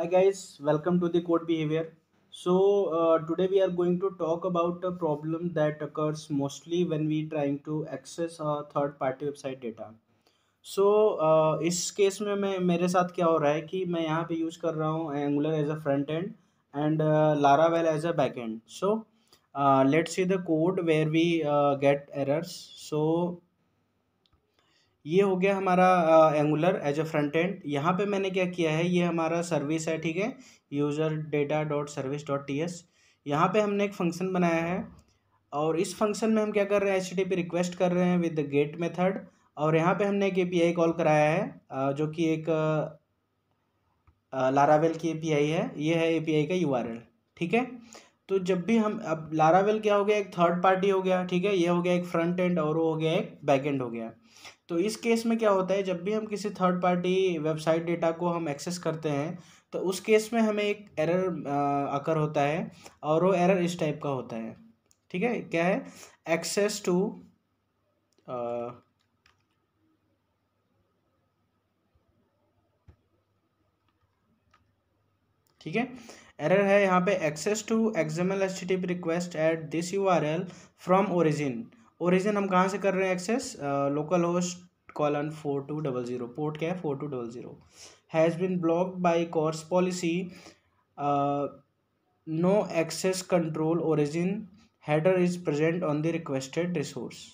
hi guys welcome to the code behavior so uh, today we are going to talk about a problem that occurs mostly when we trying to access a third party website data so, uh, इस case में मैं मेरे साथ क्या हो रहा है कि मैं यहाँ पे यूज़ कर रहा हूँ Angular as a front end and Laravel as a back end so let's see the code where we get errors so ये हो गया हमारा Angular as a front end यहाँ पे मैंने क्या किया है ये हमारा सर्विस है ठीक है user data dot service dot T S यहाँ पर हमने एक फंक्शन बनाया है और इस फंक्शन में हम क्या कर रहे हैं एच टी पी रिक्वेस्ट कर रहे हैं विद द गेट मेथड और यहाँ पे हमने एक ए पी आई कॉल कराया है जो कि एक लारावेल की ए पी आई है ये है ए पी आई का यू आर एल ठीक है तो जब भी हम अब लारावेल क्या हो गया एक थर्ड पार्टी हो गया ठीक है ये हो गया एक फ्रंट एंड और वो हो गया एक बैक एंड हो गया तो इस केस में क्या होता है जब भी हम किसी थर्ड पार्टी वेबसाइट डेटा को हम एक्सेस करते हैं तो उस केस में हमें एक एरर अकर होता है और वो एरर इस टाइप का होता है ठीक है क्या है एक्सेस टू ठीक है एरर है यहाँ पे access to XML H T request at this U R L from origin origin हम कहाँ से कर रहे हैं access localhost colon four two double zero port क्या है four two double zero has been blocked by CORS policy no access control origin header is present on the requested resource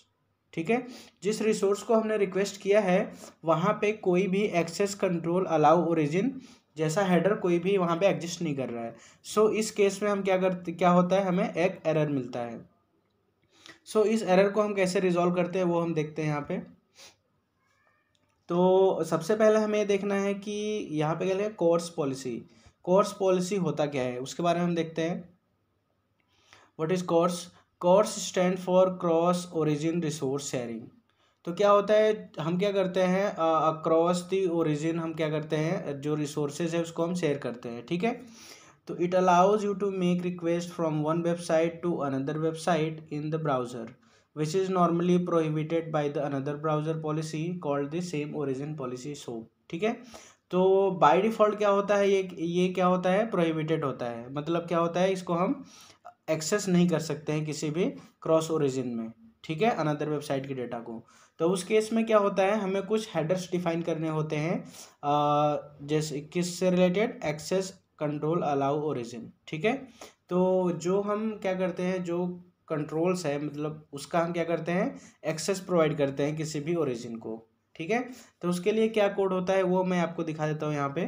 ठीक है जिस रिसोर्स को हमने request किया है वहाँ पे कोई भी एक्सेस कंट्रोल अलाउ ओरिजिन जैसा हेडर कोई भी वहाँ पे एग्जिस्ट नहीं कर रहा है सो so, इस केस में हम क्या करते क्या होता है हमें एक एरर मिलता है सो so, इस एरर को हम कैसे रिजॉल्व करते हैं वो हम देखते हैं यहाँ पे तो सबसे पहले हमें देखना है कि यहाँ पे क्या है कोर्स पॉलिसी कोर्स पॉलिसी होता क्या है उसके बारे में हम देखते हैं what is CORS CORS stand for cross origin resource sharing तो क्या होता है हम क्या करते हैं अक्रॉस दी ओरिजिन हम क्या करते हैं जो रिसोर्सेज है उसको हम शेयर करते हैं ठीक है तो it allows you to make request from one website to another website in the browser which is normally prohibited by the another browser policy called the same origin policy so ठीक है तो by default क्या होता है ये ये क्या होता है प्रोहिबिटेड होता है मतलब क्या होता है इसको हम एक्सेस नहीं कर सकते हैं किसी भी क्रॉस ओरिजिन में ठीक है अनदर वेबसाइट के डेटा को तो उस केस में क्या होता है हमें कुछ हेडर्स डिफाइन करने होते हैं जैसे किस से related access control allow origin ठीक है तो जो हम क्या करते हैं जो कंट्रोल्स है मतलब उसका हम क्या करते हैं एक्सेस प्रोवाइड करते हैं किसी भी ओरिजिन को ठीक है तो उसके लिए क्या कोड होता है वो मैं आपको दिखा देता हूँ यहाँ पे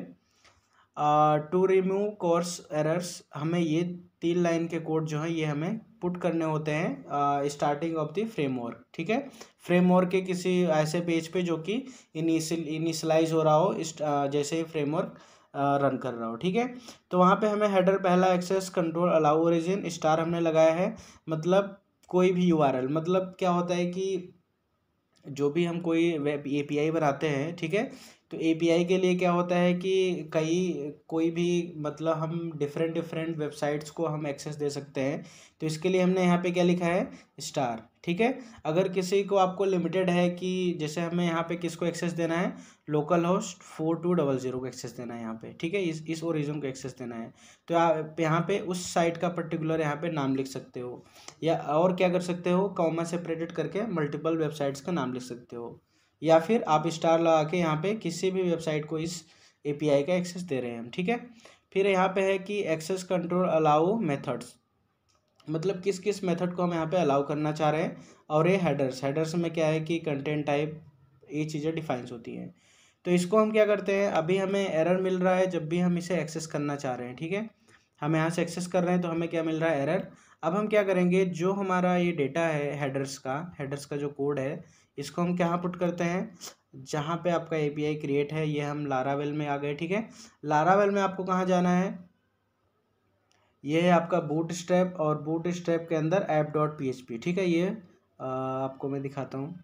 टू रिमूव कोर्स एरर्स हमें ये तीन लाइन के कोड जो है ये हमें पुट करने होते हैं स्टार्टिंग ऑफ द फ्रेमवर्क ठीक है फ्रेमवर्क के किसी ऐसे पेज पे जो कि इनिशियल इनिशलाइज हो रहा हो इस uh, जैसे ही फ्रेमवर्क रन कर रहा हो ठीक है तो वहाँ पे हमें हेडर पहला access control allow origin star हमने लगाया है मतलब कोई भी यू मतलब क्या होता है कि जो भी हम कोई वेब ए बनाते हैं ठीक है तो ए के लिए क्या होता है कि कई कोई भी मतलब हम डिफरेंट डिफरेंट वेबसाइट्स को हम एक्सेस दे सकते हैं तो इसके लिए हमने यहाँ पे क्या लिखा है स्टार ठीक है अगर किसी को आपको लिमिटेड है कि जैसे हमें यहाँ पे किसको एक्सेस देना है localhost four two double zero को एक्सेस देना है यहाँ पे ठीक है इस इस ओरिजन को एक्सेस देना है तो आप यहाँ पे उस साइट का पर्टिकुलर यहाँ पे नाम लिख सकते हो या और क्या कर सकते हो कॉमा सेपरेटेड करके मल्टीपल वेबसाइट्स का नाम लिख सकते हो या फिर आप स्टार लगा के यहाँ पे किसी भी वेबसाइट को इस एपीआई का एक्सेस दे रहे हैं हम ठीक है फिर यहाँ पे है कि एक्सेस कंट्रोल अलाउ मेथड्स मतलब किस किस मेथड को हम यहाँ पे अलाउ करना चाह रहे हैं और ये हेडर्स हेडर्स में क्या है कि कंटेंट टाइप ये चीज़ें डिफाइंस होती हैं तो इसको हम क्या करते हैं अभी हमें एरर मिल रहा है जब भी हम इसे एक्सेस करना चाह रहे हैं ठीक है हम यहाँ से एक्सेस कर रहे हैं तो हमें क्या मिल रहा है एरर अब हम क्या करेंगे जो हमारा ये डेटा है हेडर्स का हेडर्स का जो कोड है इसको हम कहाँ पुट करते हैं जहाँ पे आपका एपीआई क्रिएट है ये हम लारावेल में आ गए ठीक है लारावेल में आपको कहाँ जाना है ये है आपका बूट स्टेप और बूट स्टेप के अंदर app dot P H P ठीक है ये आपको मैं दिखाता हूँ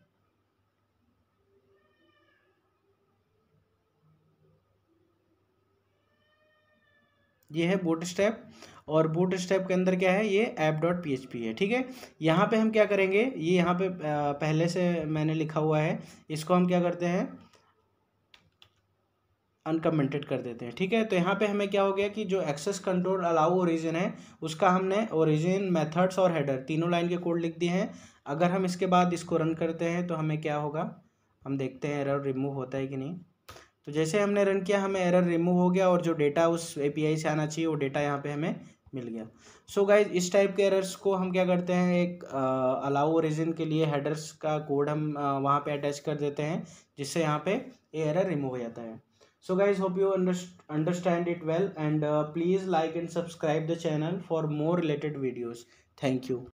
ये है बूट स्टेप और बूट स्टेप के अंदर क्या है ये app dot P H P है ठीक है यहाँ पे हम क्या करेंगे ये यहाँ पे पहले से मैंने लिखा हुआ है इसको हम क्या करते हैं अनकमेंटेड कर देते हैं ठीक है तो यहाँ पे हमें क्या हो गया कि जो एक्सेस कंट्रोल अलाउ ओरिजिन है उसका हमने ओरिजिन मेथड्स और हेडर तीनों लाइन के कोड लिख दिए हैं अगर हम इसके बाद इसको रन करते हैं तो हमें क्या होगा हम देखते हैं एरर रिमूव होता है कि नहीं तो जैसे हमने रन किया हमें एरर रिमूव हो गया और जो डेटा उस एपीआई से आना चाहिए वो डेटा यहाँ पे हमें मिल गया सो so गाइज इस टाइप के एरर्स को हम क्या करते हैं एक अलाउ ओरिजिन के लिए हेडर्स का कोड हम uh, वहाँ पे अटैच कर देते हैं जिससे यहाँ पे ये एरर रिमूव हो जाता है so guys hope you understand it well and please like and subscribe the channel for more related videos thank you